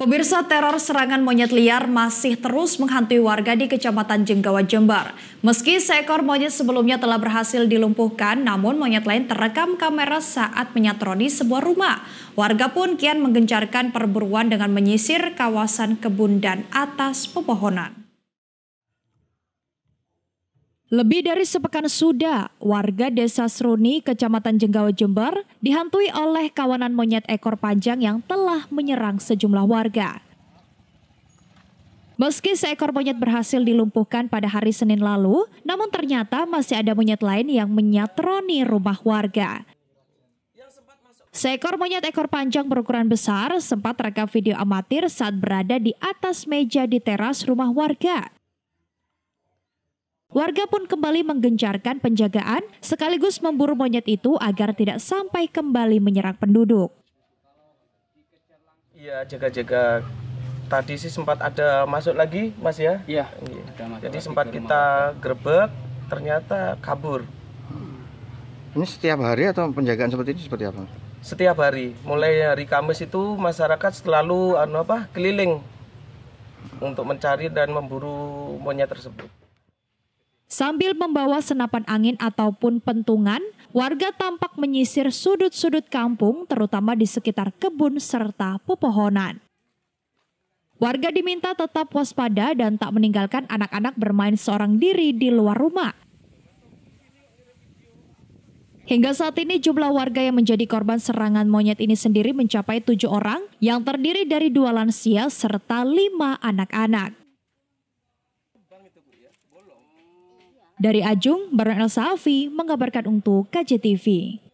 Pemirsa teror serangan monyet liar masih terus menghantui warga di Kecamatan Jenggawa Jember. Meski seekor monyet sebelumnya telah berhasil dilumpuhkan, namun monyet lain terekam kamera saat menyatroni sebuah rumah. Warga pun kian menggencarkan perburuan dengan menyisir kawasan kebun dan atas pepohonan. Lebih dari sepekan sudah, warga desa Seruni, kecamatan Jenggawa Jember, dihantui oleh kawanan monyet ekor panjang yang telah menyerang sejumlah warga. Meski seekor monyet berhasil dilumpuhkan pada hari Senin lalu, namun ternyata masih ada monyet lain yang menyatroni rumah warga. Seekor monyet ekor panjang berukuran besar sempat rekam video amatir saat berada di atas meja di teras rumah warga. Warga pun kembali menggencarkan penjagaan sekaligus memburu monyet itu agar tidak sampai kembali menyerang penduduk. Iya, jaga-jaga. Tadi sih sempat ada masuk lagi, Mas ya? Iya. iya. Jadi sempat kita gerbek, ternyata kabur. Hmm. Ini setiap hari atau penjagaan seperti ini seperti apa? Setiap hari, mulai hari Kamis itu masyarakat selalu anu apa keliling untuk mencari dan memburu monyet tersebut. Sambil membawa senapan angin ataupun pentungan, warga tampak menyisir sudut-sudut kampung terutama di sekitar kebun serta pepohonan. Warga diminta tetap waspada dan tak meninggalkan anak-anak bermain seorang diri di luar rumah. Hingga saat ini jumlah warga yang menjadi korban serangan monyet ini sendiri mencapai tujuh orang yang terdiri dari dua lansia serta lima anak-anak. Dari Ajung, Baron Elsa Safi mengabarkan untuk KJTV.